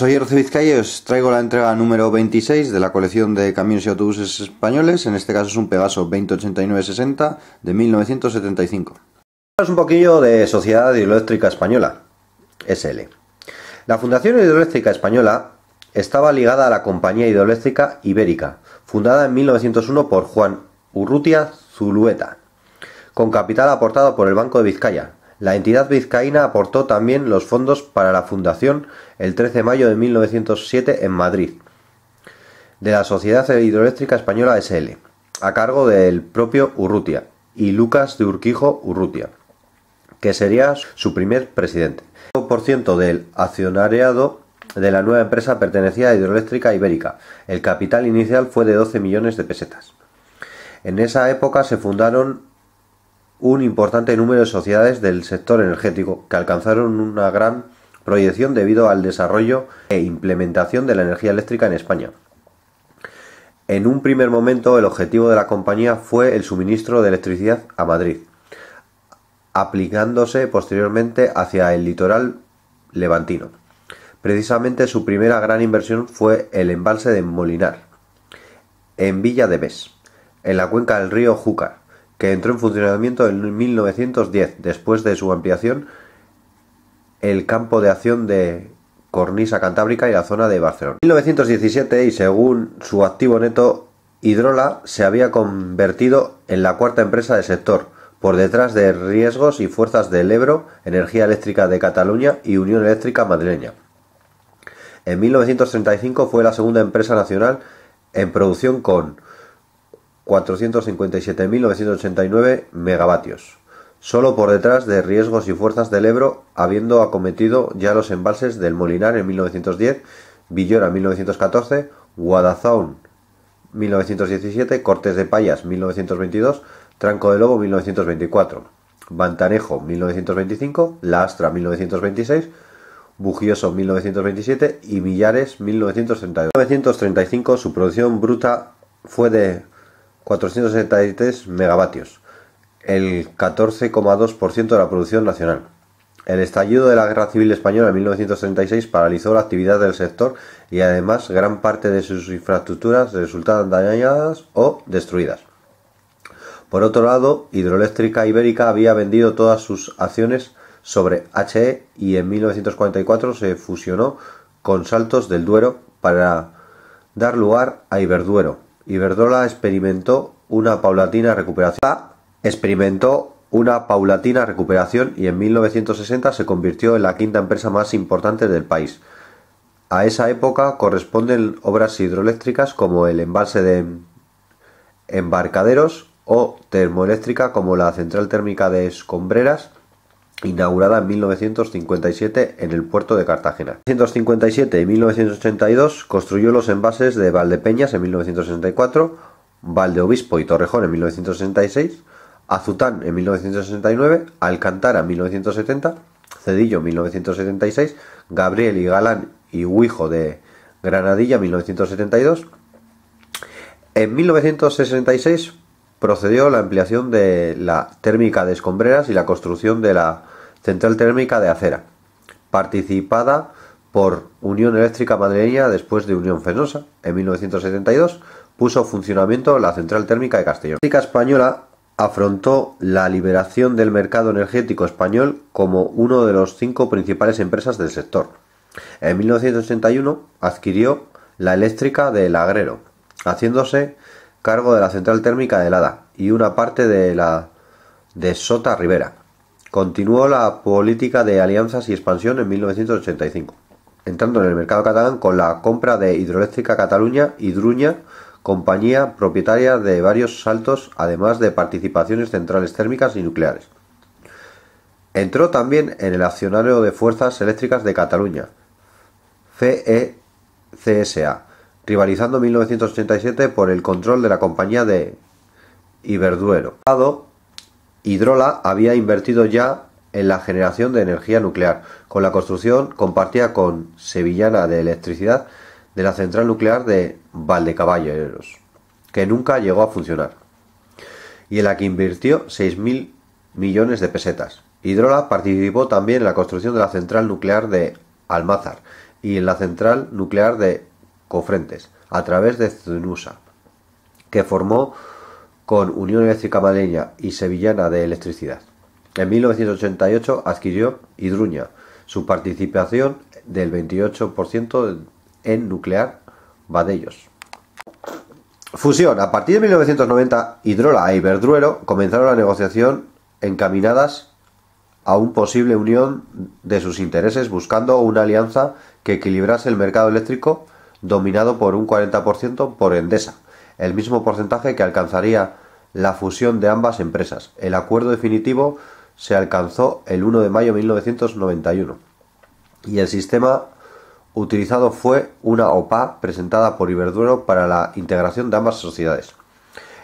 Soy Erce Vizcaya y os traigo la entrega número 26 de la colección de camiones y autobuses españoles. En este caso es un Pegaso 2089-60 de 1975. Hablamos un poquillo de Sociedad Hidroeléctrica Española, SL. La Fundación Hidroeléctrica Española estaba ligada a la Compañía Hidroeléctrica Ibérica, fundada en 1901 por Juan Urrutia Zulueta, con capital aportado por el Banco de Vizcaya, la entidad vizcaína aportó también los fondos para la fundación el 13 de mayo de 1907 en Madrid de la Sociedad Hidroeléctrica Española SL, a cargo del propio Urrutia y Lucas de Urquijo Urrutia, que sería su primer presidente. El ciento del accionariado de la nueva empresa pertenecía a Hidroeléctrica Ibérica. El capital inicial fue de 12 millones de pesetas. En esa época se fundaron un importante número de sociedades del sector energético que alcanzaron una gran proyección debido al desarrollo e implementación de la energía eléctrica en España. En un primer momento el objetivo de la compañía fue el suministro de electricidad a Madrid, aplicándose posteriormente hacia el litoral levantino. Precisamente su primera gran inversión fue el embalse de Molinar, en Villa de Bes, en la cuenca del río Júcar, que entró en funcionamiento en 1910, después de su ampliación, el campo de acción de Cornisa Cantábrica y la zona de Barcelona. En 1917, y según su activo neto, Hidrola se había convertido en la cuarta empresa del sector, por detrás de Riesgos y Fuerzas del Ebro, Energía Eléctrica de Cataluña y Unión Eléctrica Madrileña. En 1935 fue la segunda empresa nacional en producción con 457.989 megavatios, solo por detrás de Riesgos y Fuerzas del Ebro, habiendo acometido ya los embalses del Molinar en 1910, Villora 1914, Guadazaun 1917, Cortes de Payas 1922, Tranco de Lobo 1924, Bantanejo 1925, Lastra Astra 1926, Bugioso 1927 y Millares 1932. En 1935 su producción bruta fue de 473 megavatios, el 14,2% de la producción nacional. El estallido de la Guerra Civil Española en 1936 paralizó la actividad del sector y además gran parte de sus infraestructuras resultaron dañadas o destruidas. Por otro lado, Hidroeléctrica Ibérica había vendido todas sus acciones sobre HE y en 1944 se fusionó con Saltos del Duero para dar lugar a Iberduero, Iberdrola experimentó una paulatina recuperación. Experimentó una paulatina recuperación y en 1960 se convirtió en la quinta empresa más importante del país. A esa época corresponden obras hidroeléctricas como el embalse de em-, embarcaderos o termoeléctrica como la central térmica de Escombreras inaugurada en 1957 en el puerto de Cartagena. En 1957 y 1982 construyó los envases de Valdepeñas en 1964, Valdeobispo y Torrejón en 1966, Azután en 1969, Alcántara en 1970, Cedillo en 1976, Gabriel y Galán y Huijo de Granadilla en 1972. En 1966 procedió la ampliación de la térmica de Escombreras y la construcción de la central térmica de Acera, participada por Unión Eléctrica Madrileña después de Unión Fenosa en 1972, puso funcionamiento la central térmica de Castellón. La Española afrontó la liberación del mercado energético español como uno de los cinco principales empresas del sector. En 1981 adquirió la eléctrica de Lagrero, haciéndose cargo de la central térmica de Lada y una parte de la de Sota Rivera. Continuó la política de alianzas y expansión en 1985, entrando en el mercado catalán con la compra de Hidroeléctrica Cataluña y Druña, compañía propietaria de varios saltos, además de participaciones centrales térmicas y nucleares. Entró también en el accionario de Fuerzas Eléctricas de Cataluña, FECSA rivalizando en 1987 por el control de la compañía de Iberduero. Hidrola había invertido ya en la generación de energía nuclear, con la construcción compartida con Sevillana de Electricidad de la central nuclear de Valdecaballeros, que nunca llegó a funcionar, y en la que invirtió 6.000 millones de pesetas. Hidrola participó también en la construcción de la central nuclear de Almázar y en la central nuclear de Cofrentes, a través de Zunusa, que formó con Unión Eléctrica Maleña y Sevillana de Electricidad. En 1988 adquirió Hidruña su participación del 28% en Nuclear Badellos. Fusión. A partir de 1990, Hidrola y e Iberdruero comenzaron la negociación encaminadas a un posible unión de sus intereses buscando una alianza que equilibrase el mercado eléctrico dominado por un 40% por Endesa, el mismo porcentaje que alcanzaría la fusión de ambas empresas. El acuerdo definitivo se alcanzó el 1 de mayo de 1991 y el sistema utilizado fue una OPA presentada por Iberduro para la integración de ambas sociedades.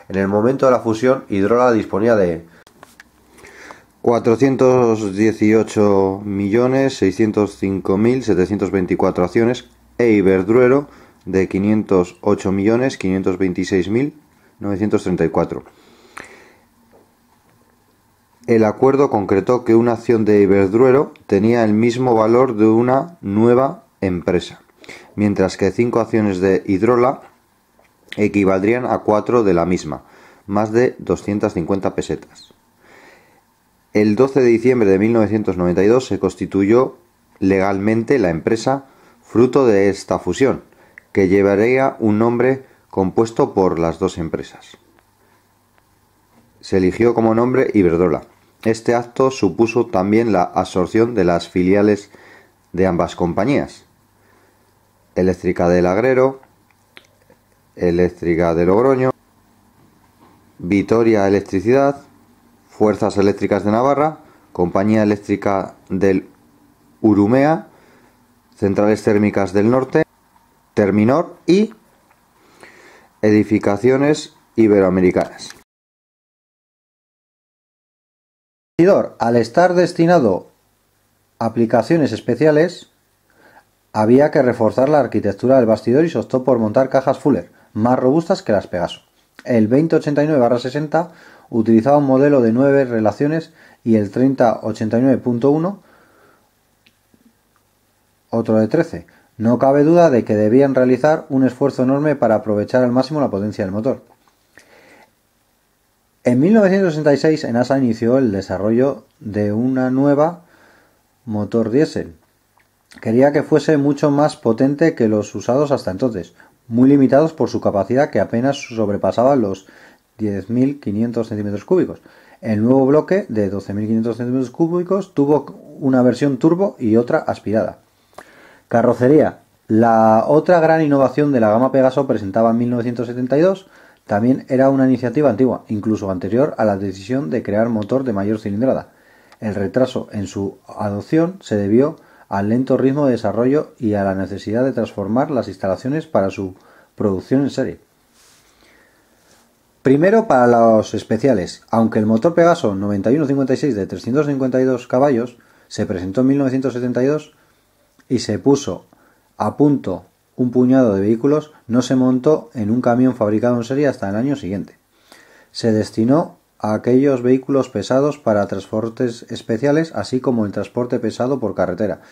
En el momento de la fusión, Hidrola disponía de 418.605.724 acciones e Iberdruero de 508.526.934. El acuerdo concretó que una acción de Iberdruero tenía el mismo valor de una nueva empresa, mientras que cinco acciones de Hidrola equivaldrían a cuatro de la misma, más de 250 pesetas. El 12 de diciembre de 1992 se constituyó legalmente la empresa fruto de esta fusión, que llevaría un nombre compuesto por las dos empresas. Se eligió como nombre Iberdrola. Este acto supuso también la absorción de las filiales de ambas compañías, Eléctrica del Agrero, Eléctrica de Logroño, Vitoria Electricidad, Fuerzas Eléctricas de Navarra, Compañía Eléctrica del Urumea centrales térmicas del norte, Terminor y edificaciones iberoamericanas. Al estar destinado a aplicaciones especiales, había que reforzar la arquitectura del bastidor y se optó por montar cajas Fuller, más robustas que las Pegaso. El 2089-60 utilizaba un modelo de 9 relaciones y el 3089.1 otro de 13. No cabe duda de que debían realizar un esfuerzo enorme para aprovechar al máximo la potencia del motor. En 1966 NASA inició el desarrollo de una nueva motor diésel. Quería que fuese mucho más potente que los usados hasta entonces, muy limitados por su capacidad que apenas sobrepasaba los 10.500 centímetros cúbicos. El nuevo bloque de 12.500 centímetros cúbicos tuvo una versión turbo y otra aspirada. Carrocería. La otra gran innovación de la gama Pegaso presentada en 1972 también era una iniciativa antigua, incluso anterior a la decisión de crear motor de mayor cilindrada. El retraso en su adopción se debió al lento ritmo de desarrollo y a la necesidad de transformar las instalaciones para su producción en serie. Primero para los especiales, aunque el motor Pegaso 9156 de 352 caballos se presentó en 1972, y se puso a punto un puñado de vehículos, no se montó en un camión fabricado en serie hasta el año siguiente. Se destinó a aquellos vehículos pesados para transportes especiales, así como el transporte pesado por carretera.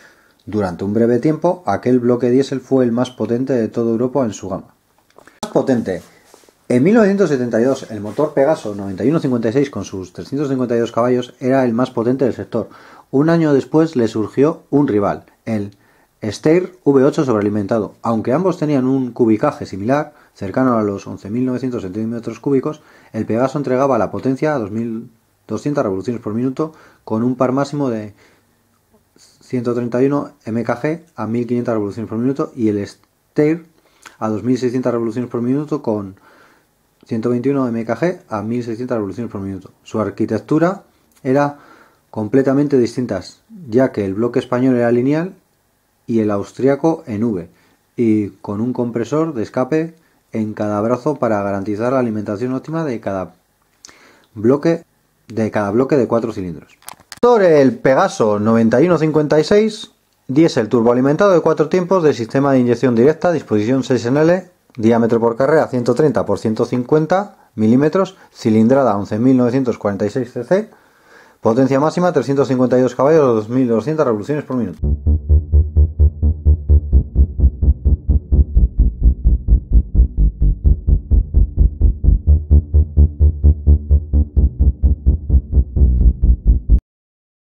Durante un breve tiempo, aquel bloque diésel fue el más potente de toda Europa en su gama. Más potente. En 1972, el motor Pegaso 9156 con sus 352 caballos era el más potente del sector. Un año después le surgió un rival, el Steyr V8 sobrealimentado. Aunque ambos tenían un cubicaje similar, cercano a los 11.900 centímetros cúbicos, el Pegaso entregaba la potencia a 2.200 revoluciones por minuto con un par máximo de 131 mkg a 1.500 revoluciones por minuto y el Steyr a 2.600 revoluciones por minuto con 121 mkg a 1.600 revoluciones por minuto. Su arquitectura era completamente distintas, ya que el bloque español era lineal y el austriaco en V, y con un compresor de escape en cada brazo para garantizar la alimentación óptima de cada bloque de cada bloque de cuatro cilindros. El Pegaso 9156 diésel turboalimentado de cuatro tiempos de sistema de inyección directa, disposición 6 L, diámetro por carrera 130 x 150 milímetros, cilindrada 11.946 cc, potencia máxima 352 caballos, 2.200 revoluciones por minuto.